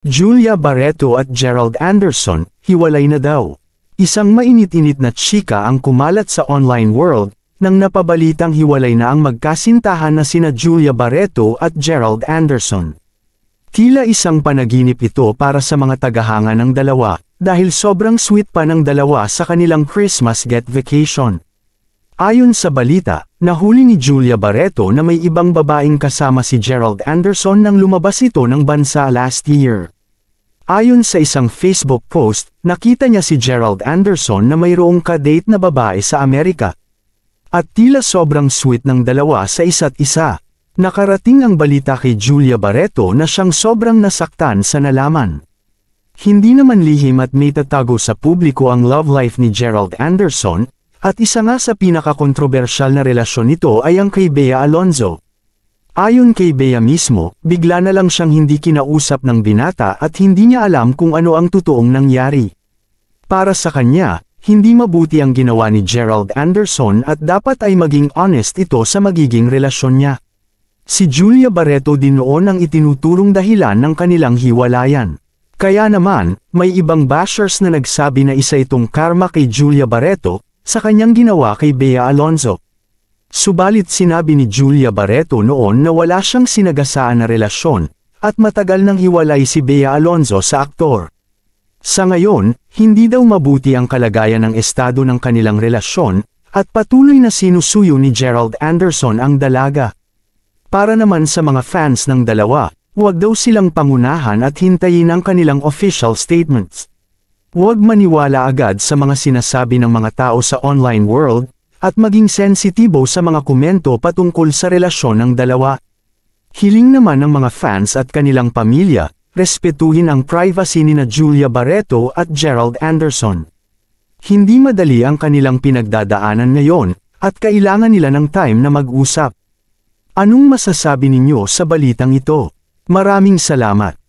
Julia Barreto at Gerald Anderson, hiwalay na daw. Isang mainit-init na chika ang kumalat sa online world, nang napabalitang hiwalay na ang magkasintahan na sina Julia Barreto at Gerald Anderson. Tila isang panaginip ito para sa mga tagahanga ng dalawa, dahil sobrang sweet pa ng dalawa sa kanilang Christmas get vacation. Ayon sa balita, nahuli ni Julia Barreto na may ibang babaeng kasama si Gerald Anderson nang lumabas ito ng bansa last year. Ayon sa isang Facebook post, nakita niya si Gerald Anderson na mayroong kadate na babae sa Amerika. At tila sobrang sweet ng dalawa sa isa't isa. Nakarating ang balita kay Julia Barreto na siyang sobrang nasaktan sa nalaman. Hindi naman lihim at may tatago sa publiko ang love life ni Gerald Anderson, at isa nga sa pinakakontrobersyal na relasyon nito ay ang kay Bea Alonzo. Ayon kay Bea mismo, bigla na lang siyang hindi kinausap ng binata at hindi niya alam kung ano ang totoong nangyari. Para sa kanya, hindi mabuti ang ginawa ni Gerald Anderson at dapat ay maging honest ito sa magiging relasyon niya. Si Julia Barreto din noon ang itinuturong dahilan ng kanilang hiwalayan. Kaya naman, may ibang bashers na nagsabi na isa itong karma kay Julia Barreto, sa kanyang ginawa kay Bea Alonzo. Subalit sinabi ni Julia Barreto noon na wala siyang sinagasaan na relasyon, at matagal nang hiwalay si Bea Alonzo sa aktor. Sa ngayon, hindi daw mabuti ang kalagayan ng estado ng kanilang relasyon, at patuloy na sinusuyo ni Gerald Anderson ang dalaga. Para naman sa mga fans ng dalawa, huwag daw silang pangunahan at hintayin ang kanilang official statements. Huwag maniwala agad sa mga sinasabi ng mga tao sa online world, at maging sensitibo sa mga komento patungkol sa relasyon ng dalawa. Hiling naman ng mga fans at kanilang pamilya, respetuhin ang privacy ni na Julia Barreto at Gerald Anderson. Hindi madali ang kanilang pinagdadaanan ngayon, at kailangan nila ng time na mag-usap. Anong masasabi ninyo sa balitang ito? Maraming salamat!